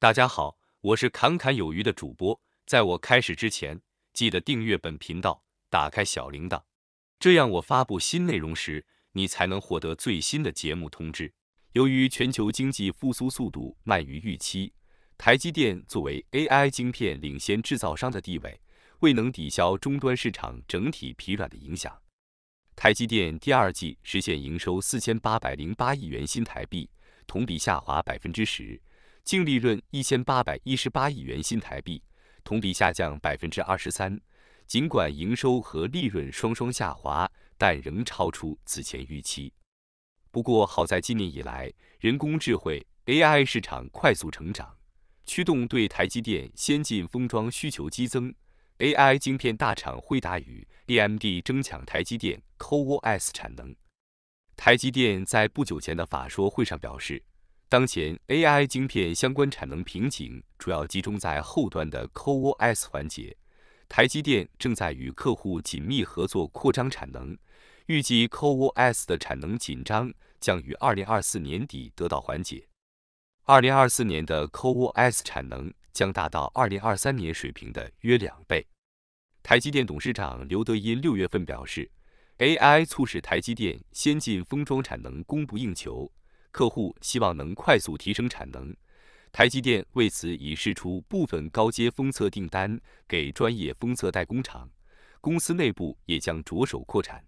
大家好，我是侃侃有余的主播。在我开始之前，记得订阅本频道，打开小铃铛，这样我发布新内容时，你才能获得最新的节目通知。由于全球经济复苏速度慢于预期，台积电作为 AI 晶片领先制造商的地位未能抵消终端市场整体疲软的影响。台积电第二季实现营收四千八百零八亿元新台币，同比下滑百分之十。净利润一千八百一十八亿元新台币，同比下降百分之二十三。尽管营收和利润双双下滑，但仍超出此前预期。不过，好在今年以来，人工智能 AI 市场快速成长，驱动对台积电先进封装需求激增。AI 晶片大厂惠达与 AMD 争抢台积电 CoWoS 产能。台积电在不久前的法说会上表示。当前 AI 晶片相关产能瓶颈主要集中在后端的 CoWoS 环节，台积电正在与客户紧密合作扩张产能，预计 CoWoS 的产能紧张将于二零二四年底得到缓解。二零二四年的 CoWoS 产能将达到二零二三年水平的约两倍。台积电董事长刘德音六月份表示，AI 促使台积电先进封装产能供不应求。客户希望能快速提升产能，台积电为此已释出部分高阶封测订单给专业封测代工厂，公司内部也将着手扩产。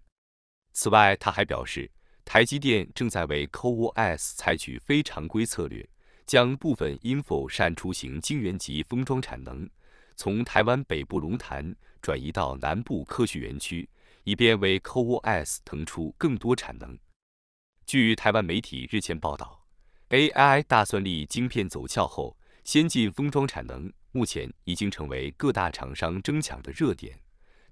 此外，他还表示，台积电正在为 CoWoS 采取非常规策略，将部分 i n f o n 出行晶圆级封装产能从台湾北部龙潭转移到南部科学园区，以便为 CoWoS 腾出更多产能。据台湾媒体日前报道，AI 大算力晶片走俏后，先进封装产能目前已经成为各大厂商争抢的热点。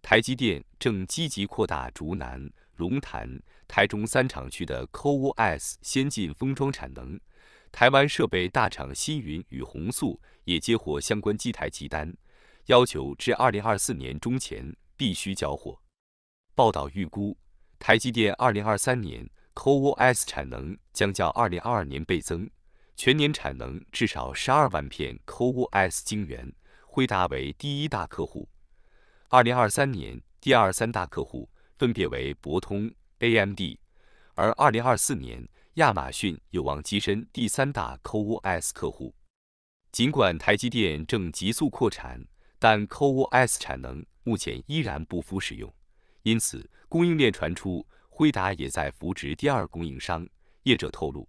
台积电正积极扩大竹南、龙潭、台中三厂区的 CoWoS 先进封装产能。台湾设备大厂新云与宏素也接获相关机台集单，要求至2024年中前必须交货。报道预估，台积电2023年。CoWoS 产能将较二零二二年倍增，全年产能至少十二万片 CoWoS 晶圆，辉达为第一大客户，二零二三年第二三大客户分别为博通、AMD，而二零二四年亚马逊有望跻身第三大 CoWoS 客户。尽管台积电正急速扩产，但 CoWoS 产能目前依然不敷使用，因此供应链传出。辉达也在扶植第二供应商，业者透露，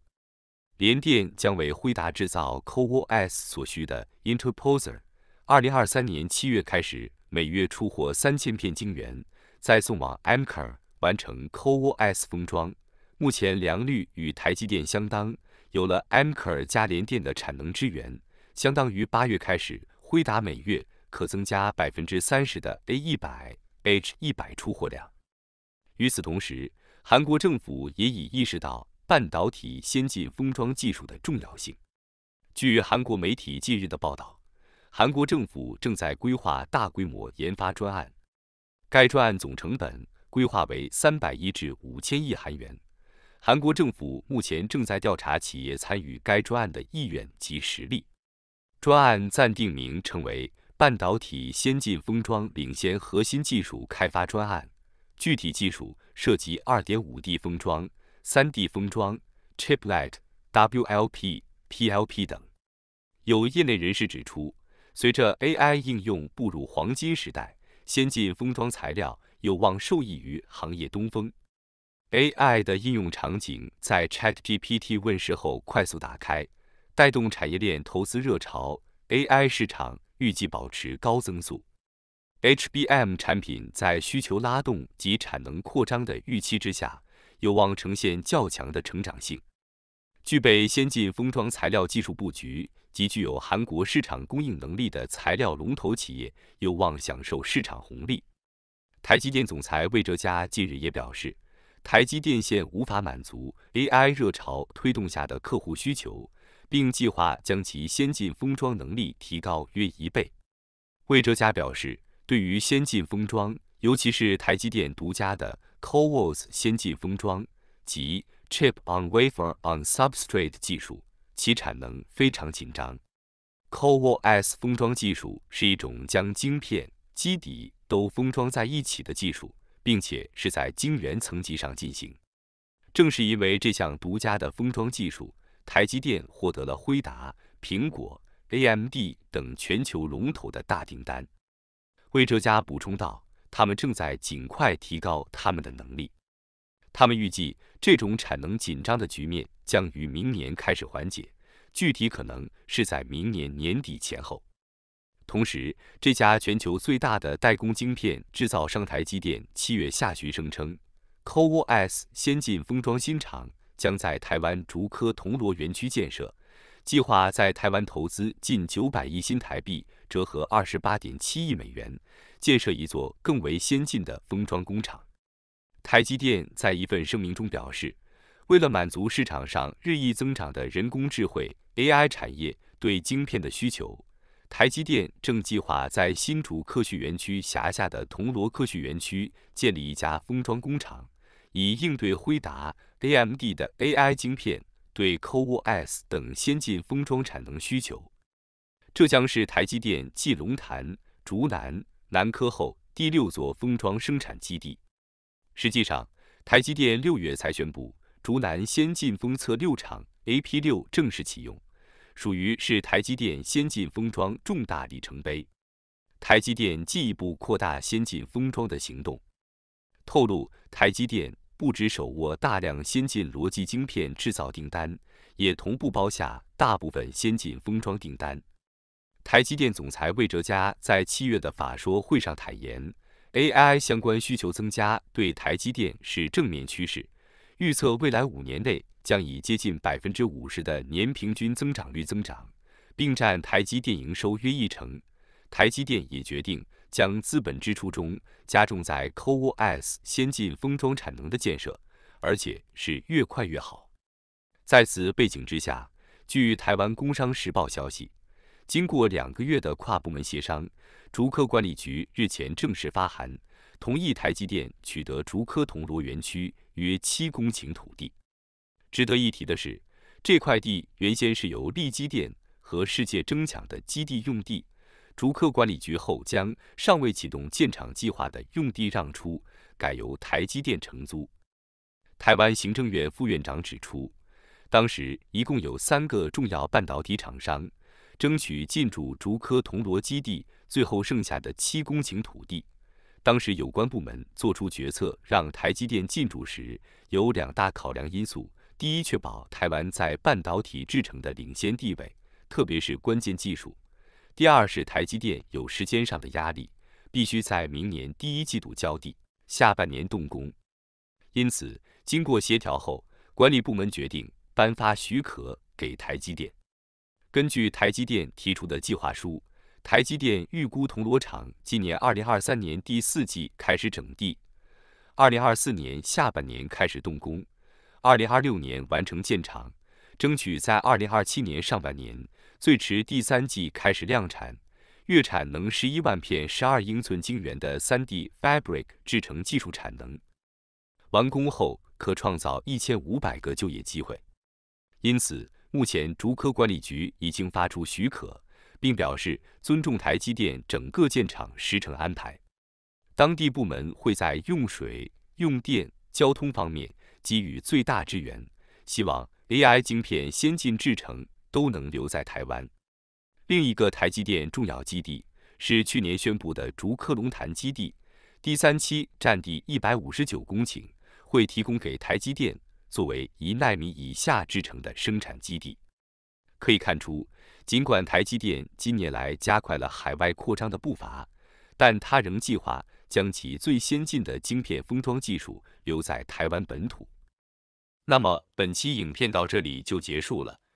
联电将为辉达制造 CoWoS 所需的 interposer，二零二三年七月开始每月出货三千片晶圆，再送往 a m k r 完成 CoWoS 封装。目前良率与台积电相当，有了 a m k r 加联电的产能支援，相当于八月开始，辉达每月可增加百分之三十的 A 一百 H 一百出货量。与此同时，韩国政府也已意识到半导体先进封装技术的重要性。据韩国媒体近日的报道，韩国政府正在规划大规模研发专案，该专案总成本规划为三百亿至五千亿韩元。韩国政府目前正在调查企业参与该专案的意愿及实力。专案暂定名称为“半导体先进封装领先核心技术开发专案”。具体技术涉及 2.5D 封装、3D 封装、Chiplet、WLP、PLP 等。有业内人士指出，随着 AI 应用步入黄金时代，先进封装材料有望受益于行业东风。AI 的应用场景在 ChatGPT 问世后快速打开，带动产业链投资热潮，AI 市场预计保持高增速。HBM 产品在需求拉动及产能扩张的预期之下，有望呈现较强的成长性。具备先进封装材料技术布局及具有韩国市场供应能力的材料龙头企业，有望享受市场红利。台积电总裁魏哲嘉近日也表示，台积电现无法满足 AI 热潮推动下的客户需求，并计划将其先进封装能力提高约一倍。魏哲嘉表示。对于先进封装，尤其是台积电独家的 CoWoS 先进封装及 Chip on Wafer on Substrate 技术，其产能非常紧张。CoWoS 封装技术是一种将晶片基底都封装在一起的技术，并且是在晶圆层级上进行。正是因为这项独家的封装技术，台积电获得了辉达、苹果、AMD 等全球龙头的大订单。魏哲家补充道：“他们正在尽快提高他们的能力。他们预计这种产能紧张的局面将于明年开始缓解，具体可能是在明年年底前后。”同时，这家全球最大的代工晶片制造商台积电七月下旬声称 c o o s 先进封装新厂将在台湾竹科铜锣园区建设。计划在台湾投资近九百亿新台币（折合二十八点七亿美元），建设一座更为先进的封装工厂。台积电在一份声明中表示，为了满足市场上日益增长的人工智慧 （AI） 产业对晶片的需求，台积电正计划在新竹科学园区辖下的铜锣科学园区建立一家封装工厂，以应对辉达 （AMD） 的 AI 晶片。对 CoWoS 等先进封装产能需求，这将是台积电继龙潭、竹南、南科后第六座封装生产基地。实际上，台积电六月才宣布竹南先进封测六厂 AP 六正式启用，属于是台积电先进封装重大里程碑。台积电进一步扩大先进封装的行动，透露台积电。不止手握大量先进逻辑晶片制造订单，也同步包下大部分先进封装订单。台积电总裁魏哲嘉在七月的法说会上坦言，AI 相关需求增加对台积电是正面趋势，预测未来五年内将以接近百分之五十的年平均增长率增长，并占台积电营收约一成。台积电也决定。将资本支出中加重在 c o o s 先进封装产能的建设，而且是越快越好。在此背景之下，据台湾工商时报消息，经过两个月的跨部门协商，竹科管理局日前正式发函，同意台积电取得竹科铜锣园区约七公顷土地。值得一提的是，这块地原先是由利基电和世界争抢的基地用地。竹科管理局后将尚未启动建厂计划的用地让出，改由台积电承租。台湾行政院副院长指出，当时一共有三个重要半导体厂商争取进驻竹科铜锣基地，最后剩下的七公顷土地，当时有关部门做出决策让台积电进驻时，有两大考量因素：第一，确保台湾在半导体制成的领先地位，特别是关键技术。第二是台积电有时间上的压力，必须在明年第一季度交地，下半年动工。因此，经过协调后，管理部门决定颁发许可给台积电。根据台积电提出的计划书，台积电预估铜锣厂今年二零二三年第四季开始整地，二零二四年下半年开始动工，二零二六年完成建厂，争取在二零二七年上半年。最迟第三季开始量产，月产能十一万片十二英寸晶圆的 3D Fabric 制程技术产能。完工后可创造一千五百个就业机会。因此，目前竹科管理局已经发出许可，并表示尊重台积电整个建厂时程安排。当地部门会在用水、用电、交通方面给予最大支援，希望 AI 晶片先进制程。都能留在台湾。另一个台积电重要基地是去年宣布的竹科龙潭基地，第三期占地一百五十九公顷，会提供给台积电作为一纳米以下制程的生产基地。可以看出，尽管台积电近年来加快了海外扩张的步伐，但它仍计划将其最先进的晶片封装技术留在台湾本土。那么，本期影片到这里就结束了。